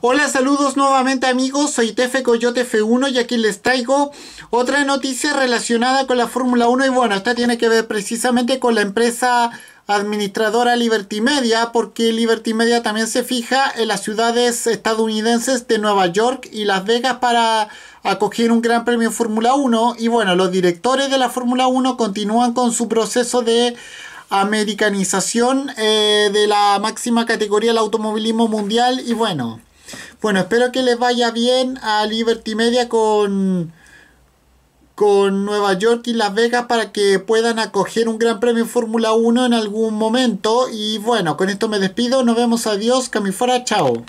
Hola, saludos nuevamente amigos, soy Tefe Coyote F1 y aquí les traigo otra noticia relacionada con la Fórmula 1 y bueno, esta tiene que ver precisamente con la empresa administradora Liberty Media porque Liberty Media también se fija en las ciudades estadounidenses de Nueva York y Las Vegas para acoger un gran premio Fórmula 1 y bueno, los directores de la Fórmula 1 continúan con su proceso de americanización eh, de la máxima categoría del automovilismo mundial y bueno, bueno, espero que les vaya bien a Liberty Media con con Nueva York y Las Vegas para que puedan acoger un gran premio en Fórmula 1 en algún momento. Y bueno, con esto me despido. Nos vemos. Adiós. Camifora. Chao.